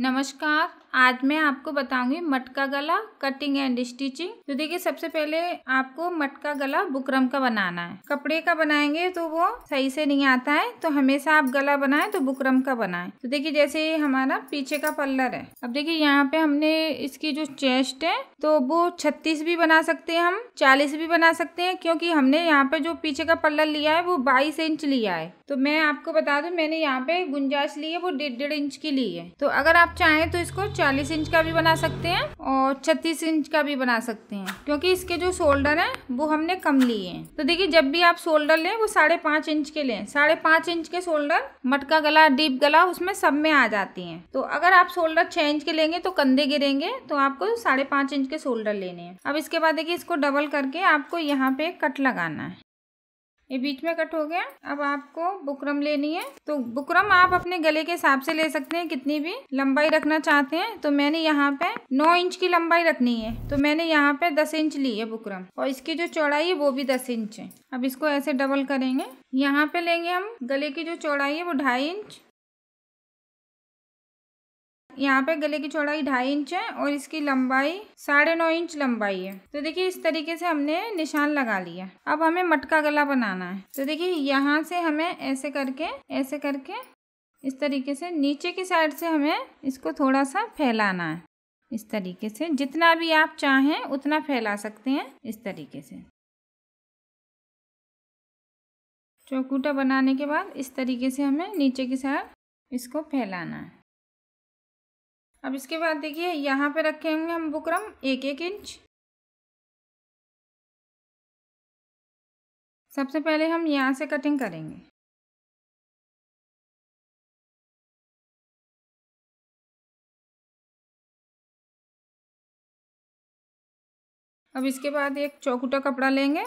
नमस्कार आज मैं आपको बताऊंगी मटका गला कटिंग एंड स्टिचिंग तो देखिए सबसे पहले आपको मटका गला बुकरम का बनाना है कपड़े का बनाएंगे तो वो सही से नहीं आता है तो हमेशा आप गला बनाएं तो बुकरम का बनाएं तो देखिए जैसे ये हमारा पीछे का पल्लर है अब देखिए यहाँ पे हमने इसकी जो चेस्ट है तो वो छत्तीस भी बना सकते हैं हम चालीस भी बना सकते हैं क्योंकि हमने यहाँ पे जो पीछे का पल्लर लिया है वो बाईस इंच लिया है तो मैं आपको बता दूं मैंने यहाँ पे गुंजाइश ली है वो डेढ़ डेढ़ इंच की ली है तो अगर आप चाहें तो इसको चालीस इंच का भी बना सकते हैं और छत्तीस इंच का भी बना सकते हैं क्योंकि इसके जो शोल्डर हैं वो हमने कम लिए हैं तो देखिए जब भी आप शोल्डर लें वो साढ़े पाँच इंच के लें साढ़े पाँच इंच के शोल्डर मटका गला डीप गला उसमें सब में आ जाती हैं तो अगर आप शोल्डर छः इंच के लेंगे तो कंधे गिरेंगे तो आपको साढ़े पाँच इंच के शोल्डर लेने हैं अब इसके बाद देखिए इसको डबल करके आपको यहाँ पे कट लगाना है ये बीच में कट हो गया अब आपको बुकरम लेनी है तो बुकरम आप अपने गले के हिसाब से ले सकते हैं कितनी भी लंबाई रखना चाहते हैं तो मैंने यहाँ पे नौ इंच की लंबाई रखनी है तो मैंने यहाँ पे दस इंच ली है बुकरम और इसकी जो चौड़ाई है वो भी दस इंच है अब इसको ऐसे डबल करेंगे यहाँ पे लेंगे हम गले की जो चौड़ाई है वो ढाई इंच यहाँ पे गले की चौड़ाई ढाई इंच है और इसकी लंबाई साढ़े नौ इंच लंबाई है तो देखिए इस तरीके से हमने निशान लगा लिया अब हमें मटका गला बनाना है तो देखिए यहाँ से हमें ऐसे करके ऐसे करके इस तरीके से नीचे की साइड से हमें इसको थोड़ा सा फैलाना है इस तरीके से जितना भी आप चाहें उतना फैला सकते हैं इस तरीके से चौकूटा बनाने के बाद इस तरीके से हमें नीचे की साइड इसको फैलाना है अब इसके बाद देखिए यहाँ पे रखे होंगे हम बुकरम एक एक इंच सबसे पहले हम यहाँ से कटिंग करेंगे अब इसके बाद एक चौकुटा कपड़ा लेंगे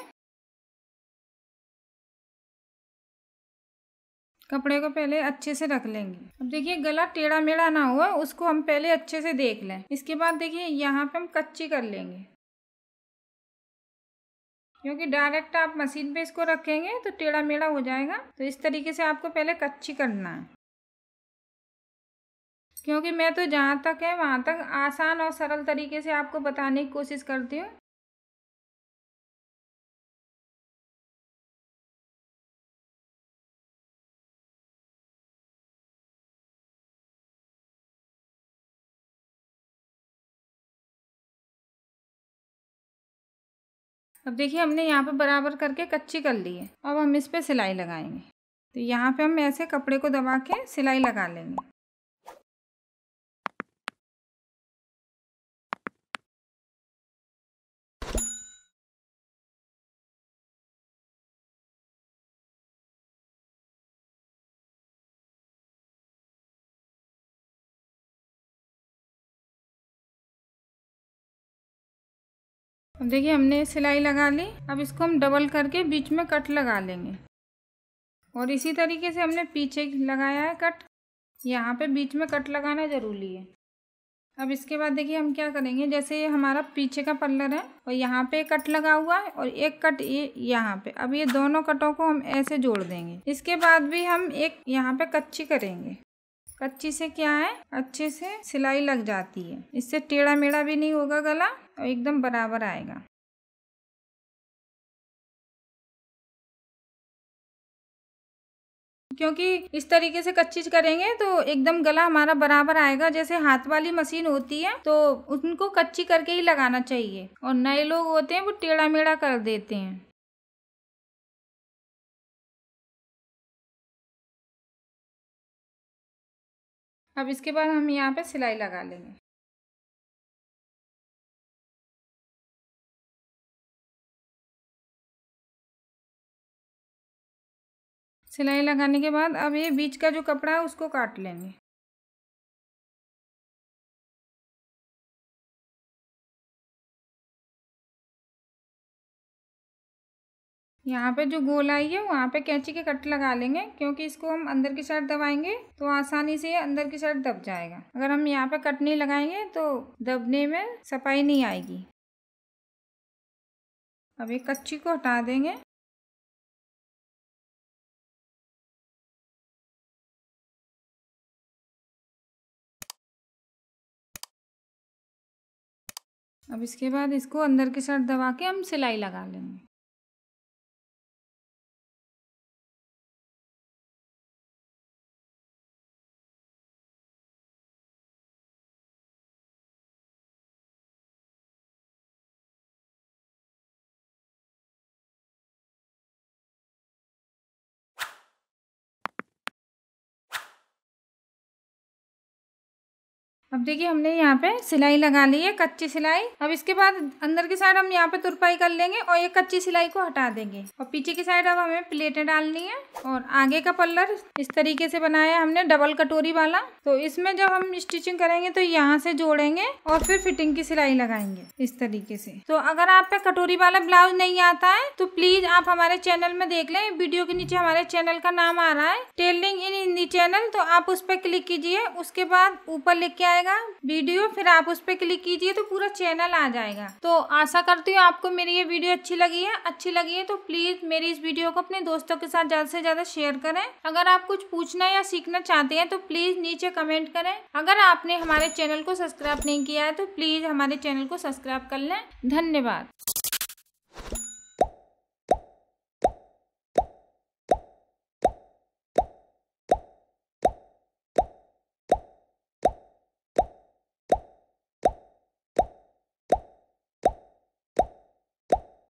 कपड़े को पहले अच्छे से रख लेंगे अब देखिए गला टेढ़ा मेढ़ा ना हुआ उसको हम पहले अच्छे से देख लें इसके बाद देखिए यहाँ पे हम कच्ची कर लेंगे क्योंकि डायरेक्ट आप मशीन पे इसको रखेंगे तो टेढ़ा मेढ़ा हो जाएगा तो इस तरीके से आपको पहले कच्ची करना है क्योंकि मैं तो जहाँ तक है वहाँ तक आसान और सरल तरीके से आपको बताने की कोशिश करती हूँ अब देखिए हमने यहाँ पर बराबर करके कच्ची कर ली है अब हम इस पर सिलाई लगाएंगे तो यहाँ पे हम ऐसे कपड़े को दबा के सिलाई लगा लेंगे अब देखिए हमने सिलाई लगा ली अब इसको हम डबल करके बीच में कट लगा लेंगे और इसी तरीके से हमने पीछे लगाया है कट यहाँ पे बीच में कट लगाना ज़रूरी है अब इसके बाद देखिए हम क्या करेंगे जैसे ये हमारा पीछे का पल्लर है और यहाँ पे कट लगा हुआ है और एक कट ये यहाँ पे अब ये दोनों कटों को हम ऐसे जोड़ देंगे इसके बाद भी हम एक यहाँ पे कच्ची करेंगे कच्ची से क्या है अच्छे से सिलाई लग जाती है इससे टेढ़ा मेढ़ा भी नहीं होगा गला और तो एकदम बराबर आएगा क्योंकि इस तरीके से कच्ची करेंगे तो एकदम गला हमारा बराबर आएगा जैसे हाथ वाली मशीन होती है तो उनको कच्ची करके ही लगाना चाहिए और नए लोग होते हैं वो टेढ़ा मेढ़ा कर देते हैं अब इसके बाद हम यहाँ पे सिलाई लगा लेंगे सिलाई लगाने के बाद अब ये बीच का जो कपड़ा है उसको काट लेंगे यहाँ पे जो गोल आई है वहाँ पे कैंची के कट लगा लेंगे क्योंकि इसको हम अंदर की साइड दबाएंगे तो आसानी से अंदर की साइड दब जाएगा अगर हम यहाँ पे कट नहीं लगाएंगे तो दबने में सफाई नहीं आएगी अब ये कच्ची को हटा देंगे अब इसके बाद इसको अंदर की साइड दबा के हम सिलाई लगा लेंगे अब देखिए हमने यहाँ पे सिलाई लगा ली है कच्ची सिलाई अब इसके बाद अंदर की साइड हम यहाँ पे तुरपाई कर लेंगे और ये कच्ची सिलाई को हटा देंगे और पीछे की साइड अब हमें प्लेटें डालनी है और आगे का पल्लर इस तरीके से बनाया हमने डबल कटोरी वाला तो इसमें जब हम स्टिचिंग करेंगे तो यहाँ से जोड़ेंगे और फिर फिटिंग की सिलाई लगाएंगे इस तरीके से तो अगर आप पे कटोरी वाला ब्लाउज नहीं आता है तो प्लीज आप हमारे चैनल में देख लें वीडियो के नीचे हमारे चैनल का नाम आ रहा है टेलरिंग इन हिंदी चैनल तो आप उस पर क्लिक कीजिए उसके बाद ऊपर लिख के आए जाएगा वीडियो फिर आप उस पर क्लिक कीजिए तो पूरा चैनल आ जाएगा तो आशा करती हूँ आपको मेरी ये वीडियो अच्छी लगी है अच्छी लगी है तो प्लीज़ मेरी इस वीडियो को अपने दोस्तों के साथ ज़्यादा से ज़्यादा शेयर करें अगर आप कुछ पूछना या सीखना चाहते हैं तो प्लीज़ नीचे कमेंट करें अगर आपने हमारे चैनल को सब्सक्राइब नहीं किया है तो प्लीज़ हमारे चैनल को सब्सक्राइब कर लें धन्यवाद